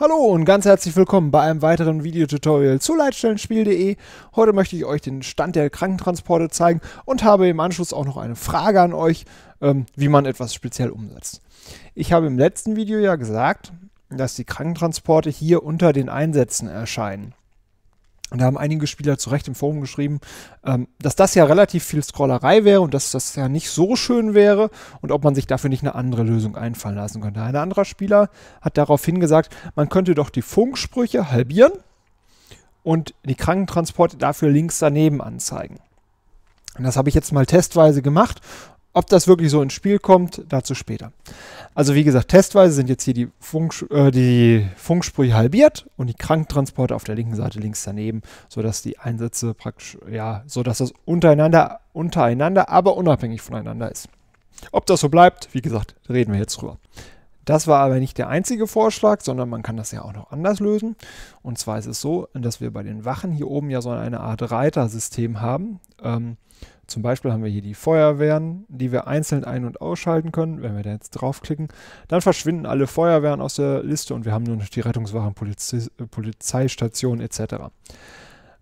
Hallo und ganz herzlich willkommen bei einem weiteren Videotutorial zu Leitstellenspiel.de. Heute möchte ich euch den Stand der Krankentransporte zeigen und habe im Anschluss auch noch eine Frage an euch, ähm, wie man etwas speziell umsetzt. Ich habe im letzten Video ja gesagt, dass die Krankentransporte hier unter den Einsätzen erscheinen. Und da haben einige Spieler zu Recht im Forum geschrieben, ähm, dass das ja relativ viel Scrollerei wäre und dass das ja nicht so schön wäre und ob man sich dafür nicht eine andere Lösung einfallen lassen könnte. Ein anderer Spieler hat daraufhin gesagt, man könnte doch die Funksprüche halbieren und die Krankentransporte dafür links daneben anzeigen. Und das habe ich jetzt mal testweise gemacht ob das wirklich so ins Spiel kommt, dazu später. Also wie gesagt, testweise sind jetzt hier die, Funk, äh, die Funksprüche halbiert und die Kranktransporte auf der linken Seite links daneben, sodass die Einsätze praktisch, ja, sodass das untereinander, untereinander, aber unabhängig voneinander ist. Ob das so bleibt, wie gesagt, reden wir jetzt drüber. Das war aber nicht der einzige Vorschlag, sondern man kann das ja auch noch anders lösen. Und zwar ist es so, dass wir bei den Wachen hier oben ja so eine Art Reitersystem haben. Ähm, zum Beispiel haben wir hier die Feuerwehren, die wir einzeln ein- und ausschalten können. Wenn wir da jetzt draufklicken, dann verschwinden alle Feuerwehren aus der Liste und wir haben nur noch die Rettungswachen, Poliz äh, Polizeistationen etc.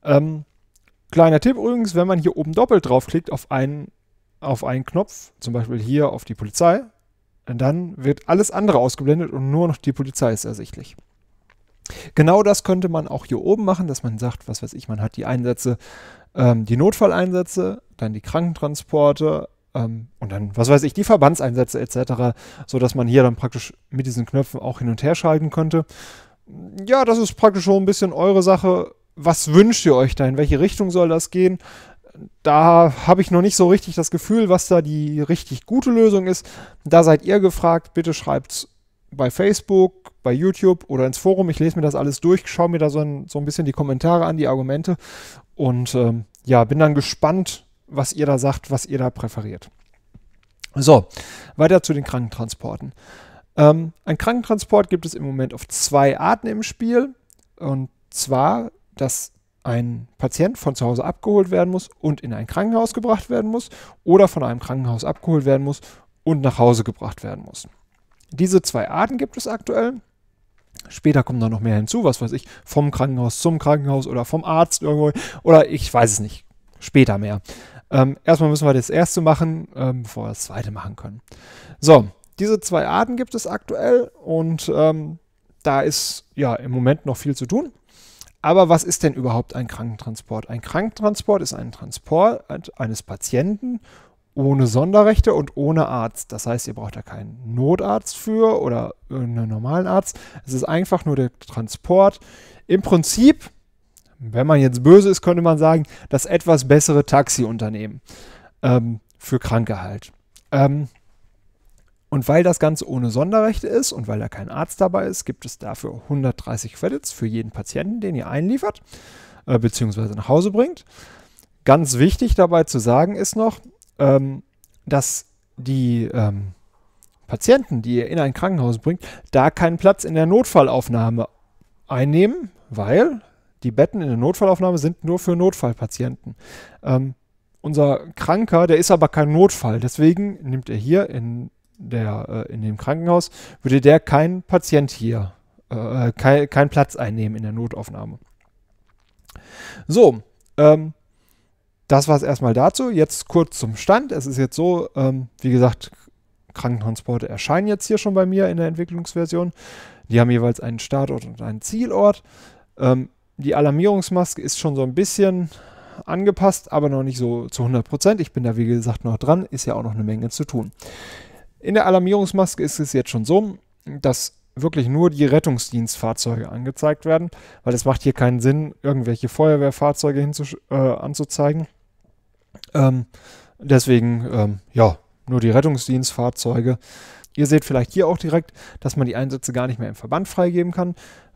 Ähm, kleiner Tipp übrigens, wenn man hier oben doppelt draufklickt auf einen, auf einen Knopf, zum Beispiel hier auf die Polizei, dann wird alles andere ausgeblendet und nur noch die Polizei ist ersichtlich. Genau das könnte man auch hier oben machen, dass man sagt, was weiß ich, man hat die Einsätze ähm, die Notfalleinsätze, dann die Krankentransporte ähm, und dann, was weiß ich, die Verbandseinsätze etc., sodass man hier dann praktisch mit diesen Knöpfen auch hin und her schalten könnte. Ja, das ist praktisch schon ein bisschen eure Sache. Was wünscht ihr euch da? In welche Richtung soll das gehen? da habe ich noch nicht so richtig das Gefühl, was da die richtig gute Lösung ist. Da seid ihr gefragt. Bitte schreibt's bei Facebook, bei YouTube oder ins Forum. Ich lese mir das alles durch, schaue mir da so ein, so ein bisschen die Kommentare an, die Argumente und ähm, ja, bin dann gespannt, was ihr da sagt, was ihr da präferiert. So, weiter zu den Krankentransporten. Ähm, ein Krankentransport gibt es im Moment auf zwei Arten im Spiel. Und zwar, dass ein Patient von zu Hause abgeholt werden muss und in ein Krankenhaus gebracht werden muss oder von einem Krankenhaus abgeholt werden muss und nach Hause gebracht werden muss. Diese zwei Arten gibt es aktuell. Später kommt da noch mehr hinzu, was weiß ich, vom Krankenhaus zum Krankenhaus oder vom Arzt irgendwo oder ich weiß es nicht. Später mehr. Ähm, erstmal müssen wir das erste machen, ähm, bevor wir das zweite machen können. So, diese zwei Arten gibt es aktuell und ähm, da ist ja im Moment noch viel zu tun. Aber was ist denn überhaupt ein Krankentransport? Ein Krankentransport ist ein Transport eines Patienten ohne Sonderrechte und ohne Arzt. Das heißt, ihr braucht da keinen Notarzt für oder einen normalen Arzt. Es ist einfach nur der Transport. Im Prinzip, wenn man jetzt böse ist, könnte man sagen, das etwas bessere Taxiunternehmen ähm, für Kranke halt. Ähm, und weil das Ganze ohne Sonderrechte ist und weil da kein Arzt dabei ist, gibt es dafür 130 Credits für jeden Patienten, den ihr einliefert äh, bzw. nach Hause bringt. Ganz wichtig dabei zu sagen ist noch, ähm, dass die ähm, Patienten, die ihr in ein Krankenhaus bringt, da keinen Platz in der Notfallaufnahme einnehmen, weil die Betten in der Notfallaufnahme sind nur für Notfallpatienten. Ähm, unser Kranker, der ist aber kein Notfall, deswegen nimmt er hier in, der, äh, in dem Krankenhaus, würde der kein Patient hier, äh, äh kein, kein Platz einnehmen in der Notaufnahme. So, ähm, das war es erstmal dazu. Jetzt kurz zum Stand. Es ist jetzt so, ähm, wie gesagt, Krankentransporte erscheinen jetzt hier schon bei mir in der Entwicklungsversion. Die haben jeweils einen Startort und einen Zielort. Ähm, die Alarmierungsmaske ist schon so ein bisschen angepasst, aber noch nicht so zu 100%. Prozent. Ich bin da, wie gesagt, noch dran. Ist ja auch noch eine Menge zu tun. In der Alarmierungsmaske ist es jetzt schon so, dass wirklich nur die Rettungsdienstfahrzeuge angezeigt werden, weil es macht hier keinen Sinn, irgendwelche Feuerwehrfahrzeuge äh, anzuzeigen. Ähm, deswegen, ähm, ja, nur die Rettungsdienstfahrzeuge. Ihr seht vielleicht hier auch direkt, dass man die Einsätze gar nicht mehr im Verband freigeben kann.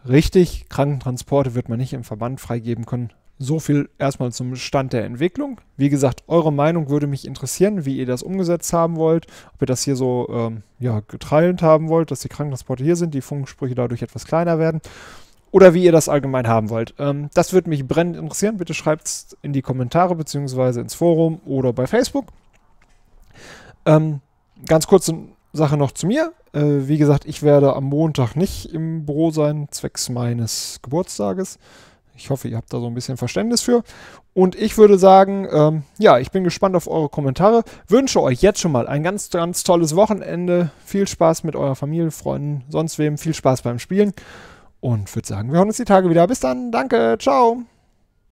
Richtig, Krankentransporte wird man nicht im Verband freigeben können. So viel erstmal zum Stand der Entwicklung. Wie gesagt, eure Meinung würde mich interessieren, wie ihr das umgesetzt haben wollt, ob ihr das hier so ähm, ja, geteilt haben wollt, dass die Krankentransporte hier sind, die Funksprüche dadurch etwas kleiner werden oder wie ihr das allgemein haben wollt. Ähm, das würde mich brennend interessieren. Bitte schreibt es in die Kommentare beziehungsweise ins Forum oder bei Facebook. Ähm, ganz kurze Sache noch zu mir. Äh, wie gesagt, ich werde am Montag nicht im Büro sein, zwecks meines Geburtstages. Ich hoffe, ihr habt da so ein bisschen Verständnis für. Und ich würde sagen, ähm, ja, ich bin gespannt auf eure Kommentare. Wünsche euch jetzt schon mal ein ganz, ganz tolles Wochenende. Viel Spaß mit eurer Familie, Freunden, sonst wem. Viel Spaß beim Spielen. Und würde sagen, wir hören uns die Tage wieder. Bis dann. Danke. Ciao.